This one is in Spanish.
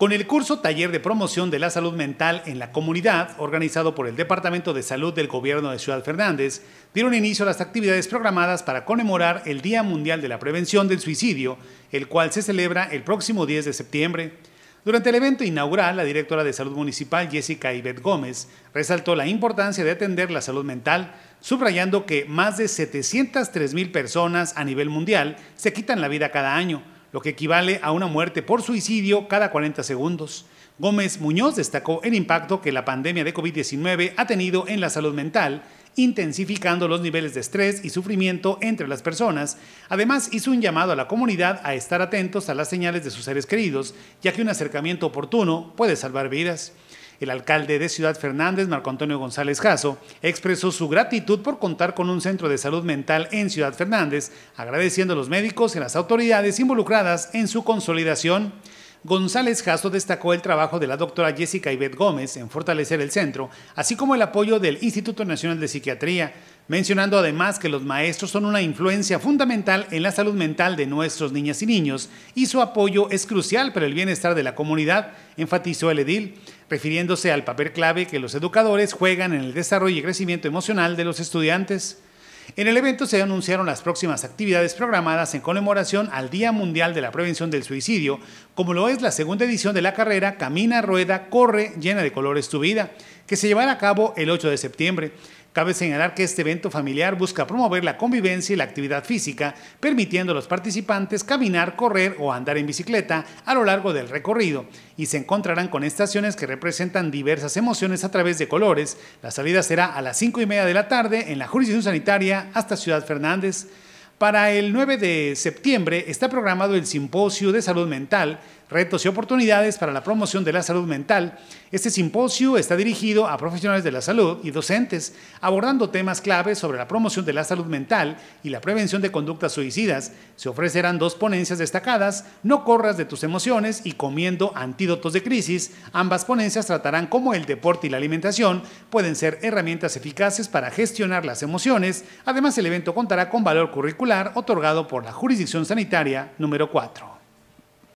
con el curso Taller de Promoción de la Salud Mental en la Comunidad, organizado por el Departamento de Salud del Gobierno de Ciudad Fernández, dieron inicio a las actividades programadas para conmemorar el Día Mundial de la Prevención del Suicidio, el cual se celebra el próximo 10 de septiembre. Durante el evento inaugural, la directora de Salud Municipal, Jessica Ibet Gómez, resaltó la importancia de atender la salud mental, subrayando que más de 703 mil personas a nivel mundial se quitan la vida cada año lo que equivale a una muerte por suicidio cada 40 segundos. Gómez Muñoz destacó el impacto que la pandemia de COVID-19 ha tenido en la salud mental, intensificando los niveles de estrés y sufrimiento entre las personas. Además, hizo un llamado a la comunidad a estar atentos a las señales de sus seres queridos, ya que un acercamiento oportuno puede salvar vidas. El alcalde de Ciudad Fernández, Marco Antonio González Caso, expresó su gratitud por contar con un centro de salud mental en Ciudad Fernández, agradeciendo a los médicos y las autoridades involucradas en su consolidación. González Jasso destacó el trabajo de la doctora Jessica Ibet Gómez en fortalecer el centro, así como el apoyo del Instituto Nacional de Psiquiatría, mencionando además que los maestros son una influencia fundamental en la salud mental de nuestros niñas y niños y su apoyo es crucial para el bienestar de la comunidad, enfatizó el edil, refiriéndose al papel clave que los educadores juegan en el desarrollo y crecimiento emocional de los estudiantes. En el evento se anunciaron las próximas actividades programadas en conmemoración al Día Mundial de la Prevención del Suicidio, como lo es la segunda edición de la carrera Camina, Rueda, Corre, Llena de Colores tu Vida, que se llevará a cabo el 8 de septiembre. Cabe señalar que este evento familiar busca promover la convivencia y la actividad física, permitiendo a los participantes caminar, correr o andar en bicicleta a lo largo del recorrido, y se encontrarán con estaciones que representan diversas emociones a través de colores. La salida será a las 5 y media de la tarde en la jurisdicción sanitaria hasta Ciudad Fernández. Para el 9 de septiembre está programado el Simposio de Salud Mental retos y oportunidades para la promoción de la salud mental, este simposio está dirigido a profesionales de la salud y docentes, abordando temas clave sobre la promoción de la salud mental y la prevención de conductas suicidas. Se ofrecerán dos ponencias destacadas, No corras de tus emociones y Comiendo antídotos de crisis. Ambas ponencias tratarán cómo el deporte y la alimentación pueden ser herramientas eficaces para gestionar las emociones. Además, el evento contará con valor curricular otorgado por la Jurisdicción Sanitaria número 4.